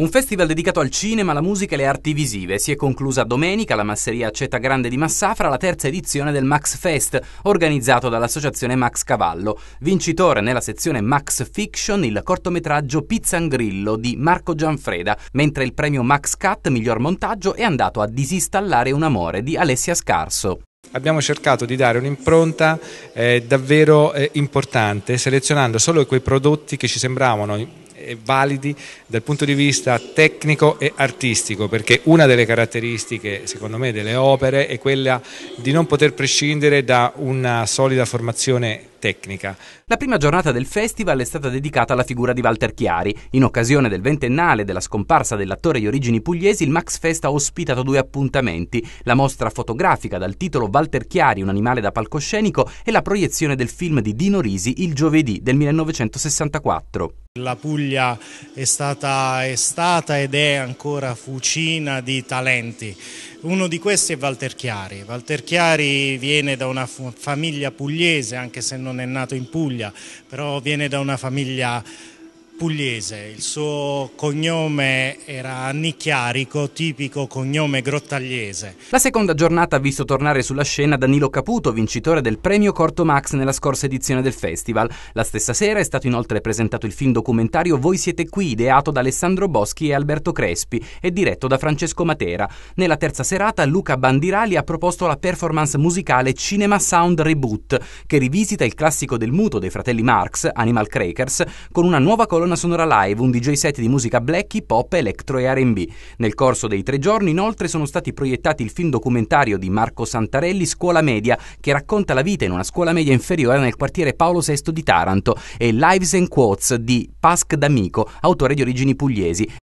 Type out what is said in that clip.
Un festival dedicato al cinema, alla musica e alle arti visive. Si è conclusa domenica alla masseria Cetta Grande di Massafra la terza edizione del Max Fest, organizzato dall'associazione Max Cavallo. Vincitore nella sezione Max Fiction il cortometraggio Pizzangrillo di Marco Gianfreda, mentre il premio Max Cut, miglior montaggio è andato a Disinstallare un amore di Alessia Scarso. Abbiamo cercato di dare un'impronta eh, davvero eh, importante, selezionando solo quei prodotti che ci sembravano validi dal punto di vista tecnico e artistico, perché una delle caratteristiche, secondo me, delle opere è quella di non poter prescindere da una solida formazione tecnica. La prima giornata del festival è stata dedicata alla figura di Walter Chiari. In occasione del ventennale della scomparsa dell'attore di origini pugliesi, il Max Fest ha ospitato due appuntamenti, la mostra fotografica dal titolo Walter Chiari, un animale da palcoscenico e la proiezione del film di Dino Risi Il giovedì del 1964. La Puglia è stata, è stata, ed è ancora fucina di talenti. Uno di questi è Walter Chiari. Walter Chiari viene da una famiglia pugliese, anche se non non è nato in Puglia, però viene da una famiglia pugliese, il suo cognome era Annicchiarico, tipico cognome grottagliese. La seconda giornata ha visto tornare sulla scena Danilo Caputo, vincitore del premio Corto Max nella scorsa edizione del festival. La stessa sera è stato inoltre presentato il film documentario Voi siete qui, ideato da Alessandro Boschi e Alberto Crespi e diretto da Francesco Matera. Nella terza serata Luca Bandirali ha proposto la performance musicale Cinema Sound Reboot, che rivisita il classico del muto dei fratelli Marx, Animal Crackers, con una nuova colonna colonna sonora live, un DJ set di musica black, hip hop, electro e RB. Nel corso dei tre giorni, inoltre, sono stati proiettati il film documentario di Marco Santarelli, Scuola Media, che racconta la vita in una scuola media inferiore nel quartiere Paolo VI di Taranto, e Lives and Quotes di Pasc D'Amico, autore di origini pugliesi.